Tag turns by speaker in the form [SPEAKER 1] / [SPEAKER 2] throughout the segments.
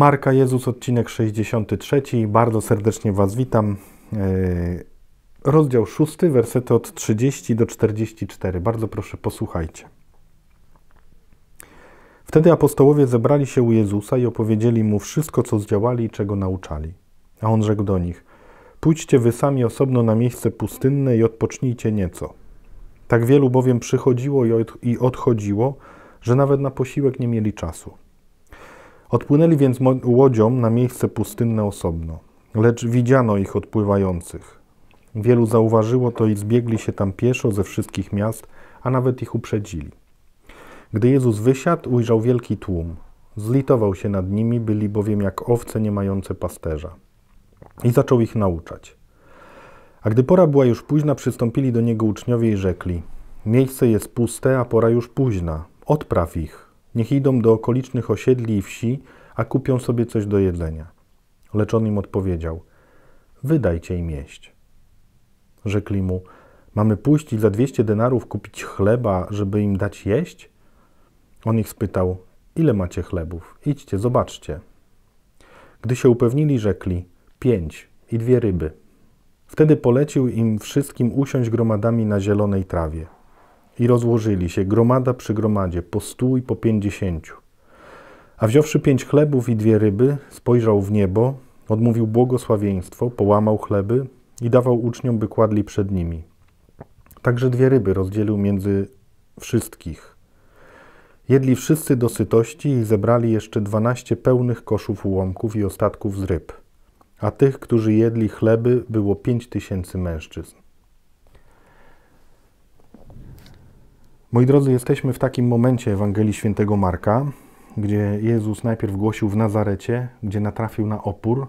[SPEAKER 1] Marka Jezus, odcinek 63. Bardzo serdecznie Was witam. E, rozdział 6, wersety od 30 do 44. Bardzo proszę, posłuchajcie. Wtedy apostołowie zebrali się u Jezusa i opowiedzieli mu wszystko, co zdziałali i czego nauczali. A on rzekł do nich: Pójdźcie wy sami osobno na miejsce pustynne i odpocznijcie nieco. Tak wielu bowiem przychodziło i odchodziło, że nawet na posiłek nie mieli czasu. Odpłynęli więc łodzią na miejsce pustynne osobno, lecz widziano ich odpływających. Wielu zauważyło to i zbiegli się tam pieszo ze wszystkich miast, a nawet ich uprzedzili. Gdy Jezus wysiadł, ujrzał wielki tłum. Zlitował się nad nimi, byli bowiem jak owce nie mające pasterza. I zaczął ich nauczać. A gdy pora była już późna, przystąpili do niego uczniowie i rzekli: Miejsce jest puste, a pora już późna. Odpraw ich, Niech idą do okolicznych osiedli i wsi, a kupią sobie coś do jedzenia. Lecz on im odpowiedział: Wydajcie im jeść. Rzekli mu: Mamy pójść i za dwieście denarów kupić chleba, żeby im dać jeść? On ich spytał: Ile macie chlebów? Idźcie, zobaczcie. Gdy się upewnili, rzekli: Pięć i dwie ryby. Wtedy polecił im wszystkim usiąść gromadami na zielonej trawie i rozłożyli się gromada przy gromadzie, po stu i po pięćdziesięciu. A wziąwszy pięć chlebów i dwie ryby, spojrzał w niebo, odmówił błogosławieństwo, połamał chleby i dawał uczniom, by kładli przed nimi. Także dwie ryby rozdzielił między wszystkich. Jedli wszyscy do sytości i zebrali jeszcze dwanaście pełnych koszów ułomków i ostatków z ryb, a tych, którzy jedli chleby, było pięć tysięcy mężczyzn. Moi drodzy, jesteśmy w takim momencie Ewangelii Świętego Marka, gdzie Jezus najpierw głosił w Nazarecie, gdzie natrafił na opór.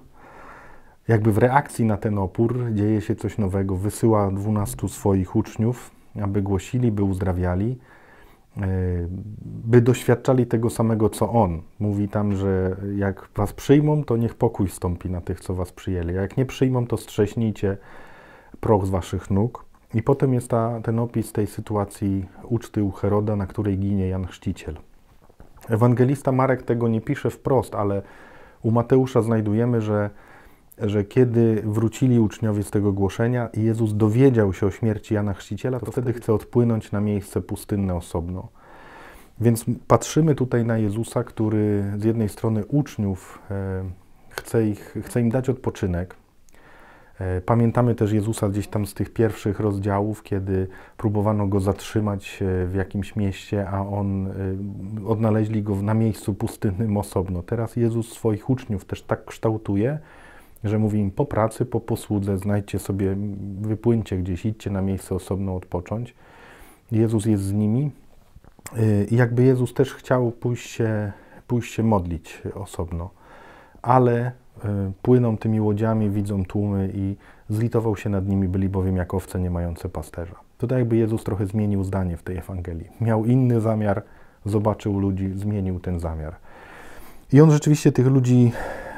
[SPEAKER 1] Jakby w reakcji na ten opór dzieje się coś nowego. Wysyła dwunastu swoich uczniów, aby głosili, by uzdrawiali, e, by doświadczali tego samego, co On. Mówi tam, że jak was przyjmą, to niech pokój stąpi na tych, co was przyjęli, a jak nie przyjmą, to strześnijcie proch z waszych nóg. I potem jest ta, ten opis tej sytuacji uczty u Heroda, na której ginie Jan Chrzciciel. Ewangelista Marek tego nie pisze wprost, ale u Mateusza znajdujemy, że, że kiedy wrócili uczniowie z tego głoszenia i Jezus dowiedział się o śmierci Jana Chrzciciela, to, to wtedy chce odpłynąć na miejsce pustynne osobno. Więc patrzymy tutaj na Jezusa, który z jednej strony uczniów e, chce, ich, chce im dać odpoczynek, E, pamiętamy też Jezusa gdzieś tam z tych pierwszych rozdziałów, kiedy próbowano go zatrzymać e, w jakimś mieście, a on e, odnaleźli go na miejscu pustynnym osobno. Teraz Jezus swoich uczniów też tak kształtuje, że mówi im po pracy, po posłudze, znajdźcie sobie, wypłyńcie gdzieś, idźcie na miejsce osobno odpocząć. Jezus jest z nimi. I jakby Jezus też chciał pójść się, pójść się modlić osobno, ale Y, płyną tymi łodziami, widzą tłumy i zlitował się nad nimi, byli bowiem jak owce nie mające pasterza. Tutaj jakby Jezus trochę zmienił zdanie w tej Ewangelii. Miał inny zamiar, zobaczył ludzi, zmienił ten zamiar. I on rzeczywiście tych ludzi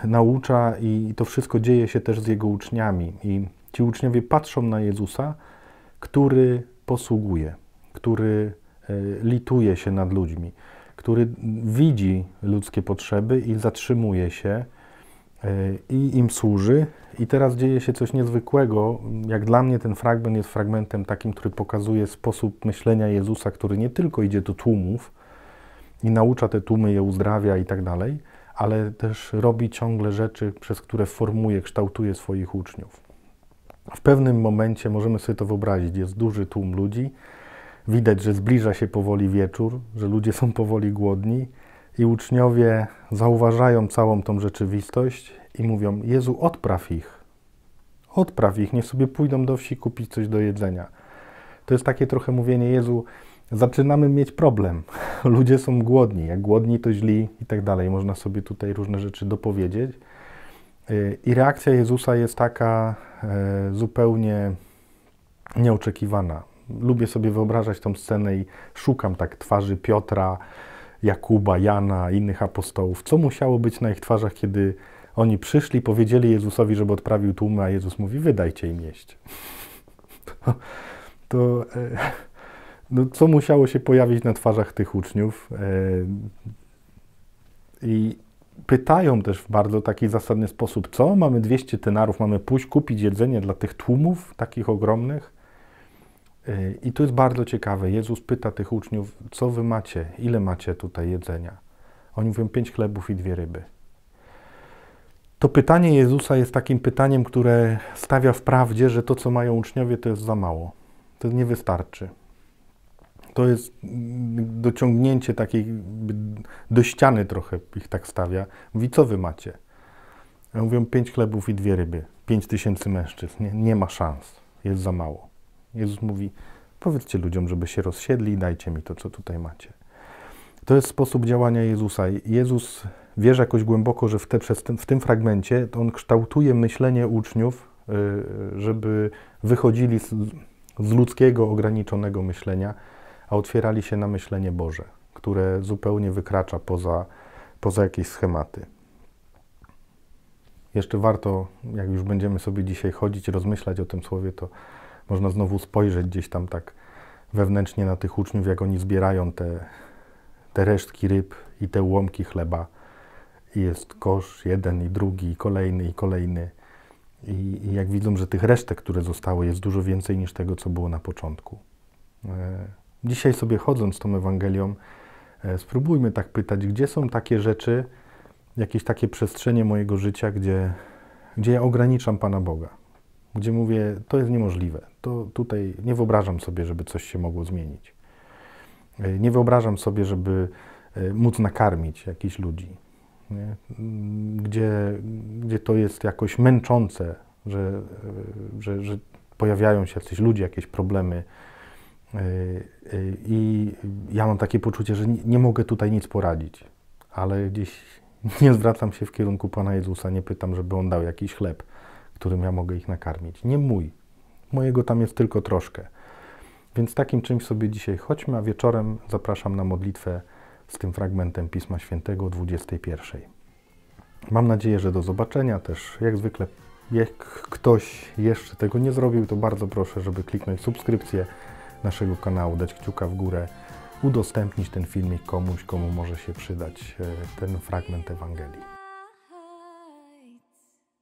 [SPEAKER 1] naucza i to wszystko dzieje się też z jego uczniami. I ci uczniowie patrzą na Jezusa, który posługuje, który e, lituje się nad ludźmi, który widzi ludzkie potrzeby i zatrzymuje się, i im służy. I teraz dzieje się coś niezwykłego. Jak dla mnie ten fragment jest fragmentem takim, który pokazuje sposób myślenia Jezusa, który nie tylko idzie do tłumów i naucza te tłumy, je uzdrawia i tak dalej, ale też robi ciągle rzeczy, przez które formuje, kształtuje swoich uczniów. W pewnym momencie możemy sobie to wyobrazić. Jest duży tłum ludzi. Widać, że zbliża się powoli wieczór, że ludzie są powoli głodni i uczniowie zauważają całą tą rzeczywistość i mówią: Jezu, odpraw ich. Odpraw ich, niech sobie pójdą do wsi kupić coś do jedzenia. To jest takie trochę mówienie: Jezu, zaczynamy mieć problem. Ludzie są głodni. Jak głodni, to źli i tak dalej. Można sobie tutaj różne rzeczy dopowiedzieć. Y, I reakcja Jezusa jest taka e, zupełnie nieoczekiwana. Lubię sobie wyobrażać tą scenę i szukam tak twarzy Piotra, Jakuba, Jana, innych apostołów, co musiało być na ich twarzach, kiedy oni przyszli, powiedzieli Jezusowi, żeby odprawił tłumy, a Jezus mówi: Wydajcie im jeść. To, to e, no, co musiało się pojawić na twarzach tych uczniów? E, I pytają też w bardzo taki zasadny sposób: Co? Mamy 200 tenarów, mamy pójść kupić jedzenie dla tych tłumów takich ogromnych? I to jest bardzo ciekawe. Jezus pyta tych uczniów, co wy macie, ile macie tutaj jedzenia. Oni mówią pięć chlebów i dwie ryby. To pytanie Jezusa jest takim pytaniem, które stawia w prawdzie, że to, co mają uczniowie, to jest za mało. To nie wystarczy. To jest dociągnięcie takiej do ściany trochę ich tak stawia. Mówi, co wy macie? mówią pięć chlebów i dwie ryby. Pięć tysięcy mężczyzn. Nie, nie ma szans. Jest za mało. Jezus mówi: Powiedzcie ludziom, żeby się rozsiedli i dajcie mi to, co tutaj macie. To jest sposób działania Jezusa. Jezus wierzy jakoś głęboko, że w, te, tym, w tym fragmencie on kształtuje myślenie uczniów, y, żeby wychodzili z, z ludzkiego, ograniczonego myślenia, a otwierali się na myślenie Boże, które zupełnie wykracza poza, poza jakieś schematy. Jeszcze warto, jak już będziemy sobie dzisiaj chodzić, rozmyślać o tym słowie, to można znowu spojrzeć gdzieś tam tak wewnętrznie na tych uczniów, jak oni zbierają te, te resztki ryb i te ułomki chleba. I jest kosz jeden i drugi, i kolejny, i kolejny. I, I, jak widzą, że tych resztek, które zostały, jest dużo więcej niż tego, co było na początku. E, dzisiaj sobie chodząc tą Ewangelią, e, spróbujmy tak pytać, gdzie są takie rzeczy, jakieś takie przestrzenie mojego życia, gdzie, gdzie ja ograniczam Pana Boga gdzie mówię, to jest niemożliwe. To tutaj nie wyobrażam sobie, żeby coś się mogło zmienić. E, nie wyobrażam sobie, żeby e, móc nakarmić jakichś ludzi. Nie? Mm, gdzie, gdzie to jest jakoś męczące, że, e, że, że pojawiają się jacyś ludzie, jakieś problemy. I ja mam takie poczucie, że nie mogę tutaj nic poradzić, ale gdzieś nie zwracam się w kierunku Pana Jezusa, nie pytam, żeby on dał jakiś chleb którym ja mogę ich nakarmić. Nie mój. Mojego tam jest tylko troszkę. Więc takim czymś sobie dzisiaj chodźmy, a wieczorem zapraszam na modlitwę z tym fragmentem Pisma Świętego o 21. Mam nadzieję, że do zobaczenia też. Jak zwykle, jak ktoś jeszcze tego nie zrobił, to bardzo proszę, żeby kliknąć subskrypcję naszego kanału, dać kciuka w górę, udostępnić ten filmik komuś, komu może się przydać e, ten fragment Ewangelii.